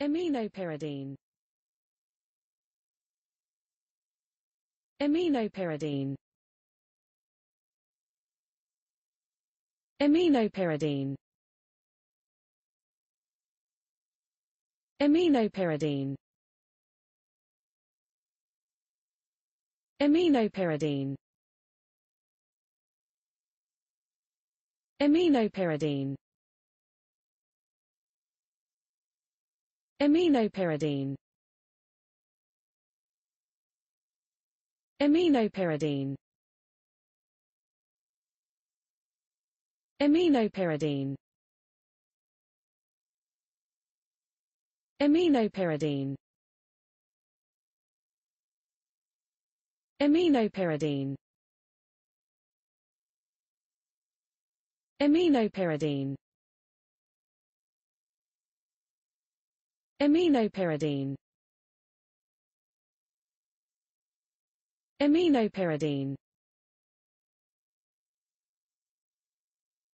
Aminopyridine Aminopyridine Aminopyridine Aminopyridine Aminopyridine Aminopyridine Aminopyridine Aminopyridine Aminopyridine Aminopyridine Aminopyridine Aminopyridine Aminopyridine Aminopyridine